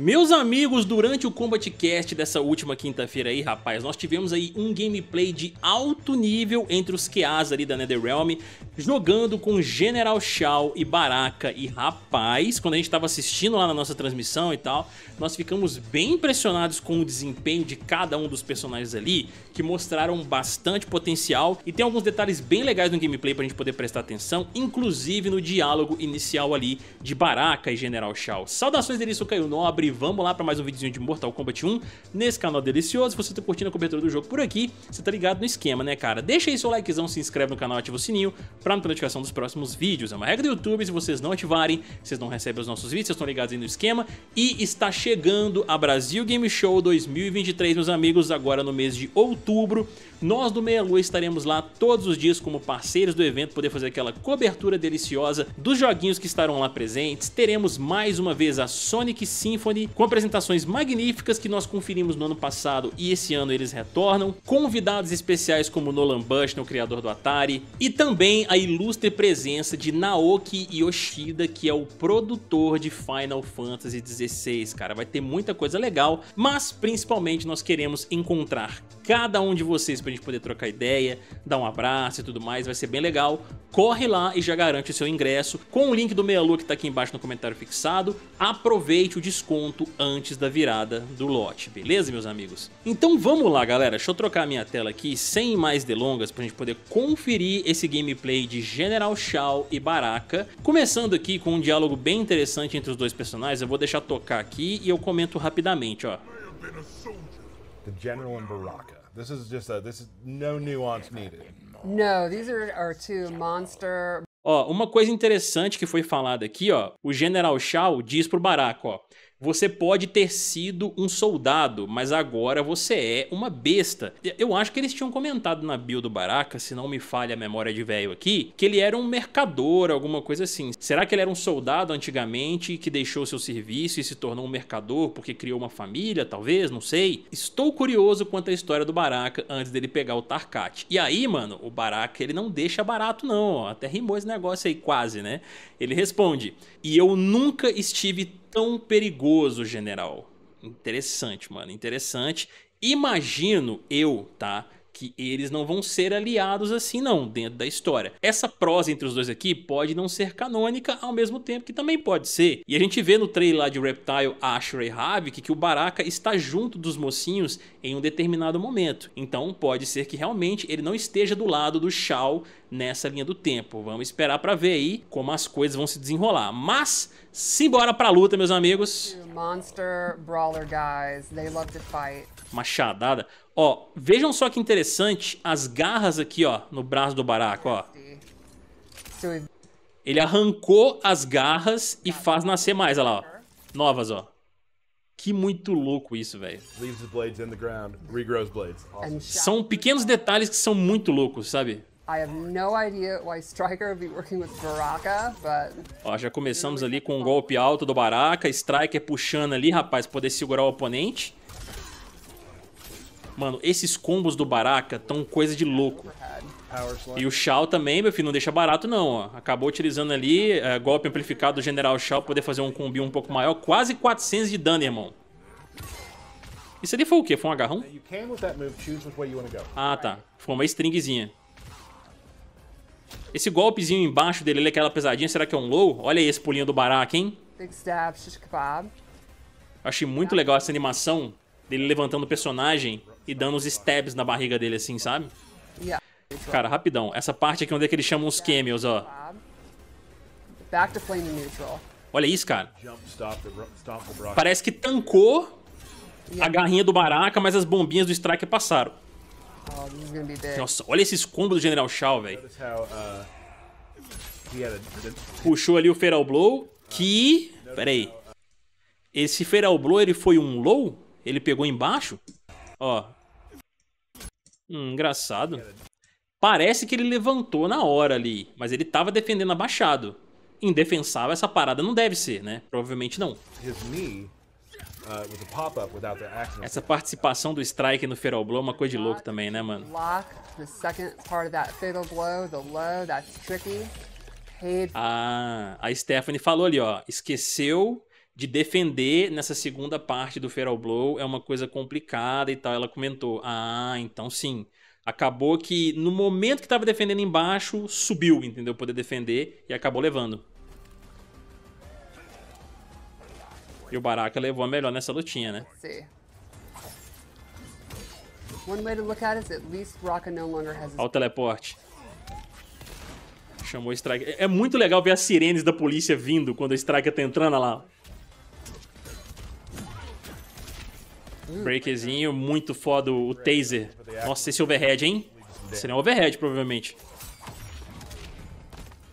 Meus amigos, durante o Combat Cast dessa última quinta-feira aí, rapaz, nós tivemos aí um gameplay de alto nível entre os QAs ali da NetherRealm, jogando com General Shao e Baraka. E rapaz, quando a gente estava assistindo lá na nossa transmissão e tal, nós ficamos bem impressionados com o desempenho de cada um dos personagens ali, que mostraram bastante potencial e tem alguns detalhes bem legais no gameplay pra gente poder prestar atenção, inclusive no diálogo inicial ali de Baraka e General Shao. Saudações dele, sou Caio Nobre e vamos lá para mais um videozinho de Mortal Kombat 1 nesse canal delicioso. Se você tá curtindo a cobertura do jogo por aqui, você tá ligado no esquema, né, cara? Deixa aí seu likezão, se inscreve no canal, ativa o sininho para não ter notificação dos próximos vídeos. É uma regra do YouTube, se vocês não ativarem, vocês não recebem os nossos vídeos, vocês estão ligados aí no esquema. E está chegando a Brasil Game Show 2023, meus amigos, agora no mês de outubro. Nós do Meia Lua estaremos lá todos os dias como parceiros do evento, poder fazer aquela cobertura deliciosa dos joguinhos que estarão lá presentes. Teremos mais uma vez a Sonic Symphony com apresentações magníficas que nós conferimos no ano passado e esse ano eles retornam, convidados especiais como Nolan Bushnell, criador do Atari, e também a ilustre presença de Naoki Yoshida, que é o produtor de Final Fantasy XVI, cara, vai ter muita coisa legal, mas principalmente nós queremos encontrar cada um de vocês pra gente poder trocar ideia, dar um abraço e tudo mais, vai ser bem legal. Corre lá e já garante o seu ingresso com o link do Meia Lua que tá aqui embaixo no comentário fixado. Aproveite o desconto antes da virada do lote, beleza, meus amigos? Então vamos lá, galera. Deixa eu trocar a minha tela aqui sem mais delongas pra gente poder conferir esse gameplay de General Shao e Baraka. Começando aqui com um diálogo bem interessante entre os dois personagens, eu vou deixar tocar aqui e eu comento rapidamente, ó the General and Baraka. This is just a, this is no nuance needed. No, these are, are two monster. Ó, uma coisa interessante que foi falada aqui, ó, o General Shaw diz pro Baraka, ó, você pode ter sido um soldado, mas agora você é uma besta. Eu acho que eles tinham comentado na bio do Baraka, se não me falha a memória de velho aqui, que ele era um mercador, alguma coisa assim. Será que ele era um soldado antigamente que deixou seu serviço e se tornou um mercador porque criou uma família, talvez? Não sei. Estou curioso quanto à história do Baraka antes dele pegar o Tarkat. E aí, mano, o Baraka ele não deixa barato não, até rimou esse negócio aí quase, né? Ele responde: "E eu nunca estive tão perigoso, general? Interessante, mano, interessante. Imagino eu, tá? que eles não vão ser aliados assim não, dentro da história. Essa prosa entre os dois aqui pode não ser canônica ao mesmo tempo que também pode ser. E a gente vê no trailer lá de Reptile, Asher e Havik que o Baraka está junto dos mocinhos em um determinado momento. Então pode ser que realmente ele não esteja do lado do Shao nessa linha do tempo. Vamos esperar para ver aí como as coisas vão se desenrolar. Mas Simbora pra luta, meus amigos. Monster brawler guys, they love to fight. Machadada. Ó, vejam só que interessante as garras aqui, ó, no braço do baraco. ó. Ele arrancou as garras e faz nascer mais, olha lá, ó. Novas, ó. Que muito louco isso, velho. São pequenos detalhes que são muito loucos, sabe? I have no idea why Striker would be working with Baraka, but... Ó, já começamos ali com um golpe alto do Baraka, Striker puxando ali, rapaz, poder segurar o oponente. Mano, esses combos do Baraka estão coisa de louco. E o Shao também, meu filho, não deixa barato não, ó. Acabou utilizando ali é, golpe amplificado do General Shao poder fazer um combi um pouco maior. Quase 400 de dano, irmão. Isso ali foi o quê? Foi um agarrão? Ah, tá. Foi uma stringzinha. Esse golpezinho embaixo dele, ele é aquela pesadinha, será que é um low? Olha aí esse pulinho do Barak, hein? Achei muito legal essa animação dele levantando o personagem e dando os stabs na barriga dele assim, sabe? Cara, rapidão. Essa parte aqui onde é que eles chamam os camels, ó. Olha isso, cara. Parece que tancou a garrinha do Baraka, mas as bombinhas do Strike passaram. Nossa, olha esses combos do General Shao, velho. Uh, Puxou ali o Feral Blow, que... Pera aí. Esse Feral Blow, ele foi um low? Ele pegou embaixo? Ó. Hum, engraçado. Parece que ele levantou na hora ali, mas ele tava defendendo abaixado. Indefensável essa parada não deve ser, né? Provavelmente não. His knee Uh, Essa participação do strike no Feral Blow é uma coisa de louco também, né, mano? Ah, a Stephanie falou ali, ó, esqueceu de defender nessa segunda parte do Feral Blow, é uma coisa complicada e tal, ela comentou. Ah, então sim. Acabou que no momento que tava defendendo embaixo, subiu, entendeu? Poder defender e acabou levando. E o Baraka levou a melhor nessa lutinha, né? Olha o teleporte. Chamou o Striker. É, é muito legal ver as sirenes da polícia vindo quando o Striker tá entrando olha lá. Hum. Breakzinho, muito foda o taser. Nossa, esse overhead, hein? Seria um é overhead, provavelmente.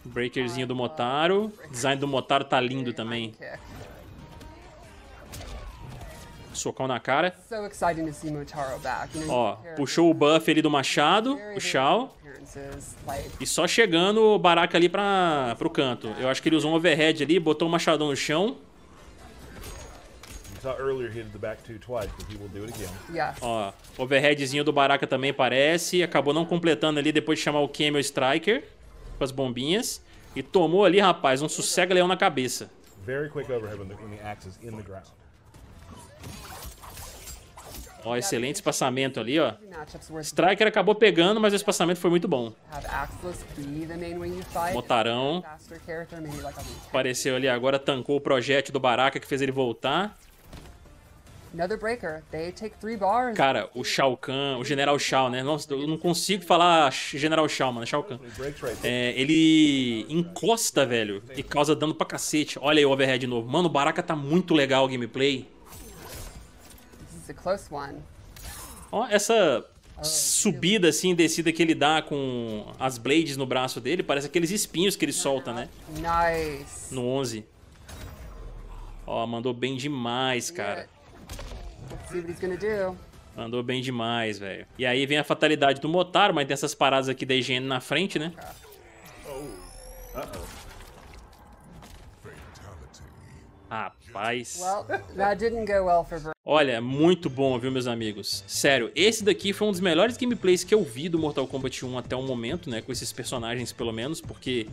Breakerzinho do Motaro. Design do Motaro tá lindo também socão na cara. Ó, puxou o buff ali do machado, o Shao. E só chegando o Baraka ali pra, pro canto. Eu acho que ele usou um overhead ali, botou o machadão no chão. Ó, overheadzinho do Baraka também parece. Acabou não completando ali depois de chamar o Camel Striker com as bombinhas. E tomou ali, rapaz, um sossega-leão na cabeça. Very quick overhead when the, when the axe is in the ground. Ó, excelente espaçamento ali, ó. Striker acabou pegando, mas o espaçamento foi muito bom. Motarão. Apareceu ali agora, tancou o projétil do Baraka que fez ele voltar. Cara, o Shao Kahn, o General Shao, né? Nossa, eu não consigo falar General Shao, mano. Shao Kahn. É, ele encosta, velho, e causa dano pra cacete. Olha aí o overhead de novo. Mano, o Baraka tá muito legal o gameplay. Ó, essa subida assim, descida que ele dá com as blades no braço dele, parece aqueles espinhos que ele solta, né? Nice. No 11. Ó, mandou bem demais, cara. Mandou bem demais, velho. E aí vem a fatalidade do Motar, mas tem essas paradas aqui da higiene na frente, né? Oh, ah, Rapaz. Well, that didn't go well for Olha, muito bom, viu, meus amigos? Sério, esse daqui foi um dos melhores gameplays que eu vi do Mortal Kombat 1 até o momento, né? Com esses personagens, pelo menos, porque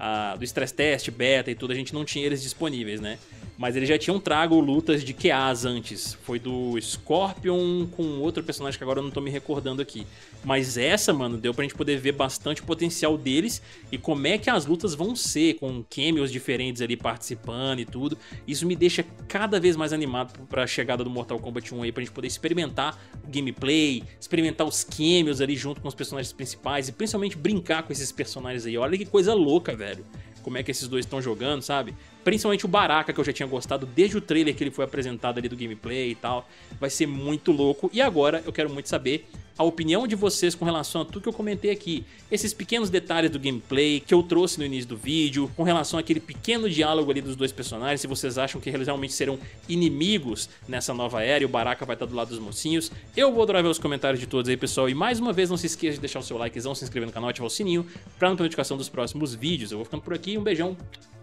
ah, do stress test, beta e tudo, a gente não tinha eles disponíveis, né? Mas eles já tinham trago lutas de QAs antes. Foi do Scorpion com outro personagem que agora eu não tô me recordando aqui. Mas essa, mano, deu pra gente poder ver bastante o potencial deles e como é que as lutas vão ser, com cameos diferentes ali participando e tudo. Isso me deixa cada vez mais animado pra chegada do Mortal Kombat 1 aí, pra gente poder experimentar o gameplay, experimentar os cameos ali junto com os personagens principais e principalmente brincar com esses personagens aí. Olha que coisa louca, velho. Como é que esses dois estão jogando, sabe? Principalmente o Baraka, que eu já tinha gostado desde o trailer que ele foi apresentado ali do gameplay e tal. Vai ser muito louco. E agora eu quero muito saber a opinião de vocês com relação a tudo que eu comentei aqui. Esses pequenos detalhes do gameplay que eu trouxe no início do vídeo, com relação àquele pequeno diálogo ali dos dois personagens, se vocês acham que eles realmente serão inimigos nessa nova era e o Baraka vai estar do lado dos mocinhos. Eu vou adorar ver os comentários de todos aí, pessoal. E mais uma vez, não se esqueça de deixar o seu likezão, se inscrever no canal, ativar o sininho pra não ter notificação dos próximos vídeos. Eu vou ficando por aqui, um beijão